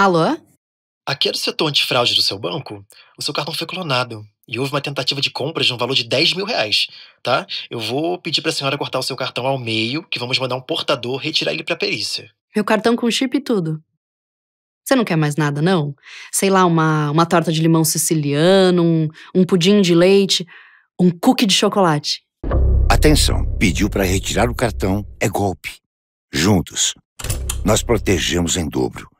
Alô? Aqui é do setor antifraude do seu banco. O seu cartão foi clonado e houve uma tentativa de compra de um valor de 10 mil reais, tá? Eu vou pedir para a senhora cortar o seu cartão ao meio, que vamos mandar um portador retirar ele para perícia. Meu cartão com chip e tudo. Você não quer mais nada, não? Sei lá, uma, uma torta de limão siciliano, um, um pudim de leite, um cookie de chocolate. Atenção, pediu para retirar o cartão é golpe. Juntos, nós protegemos em dobro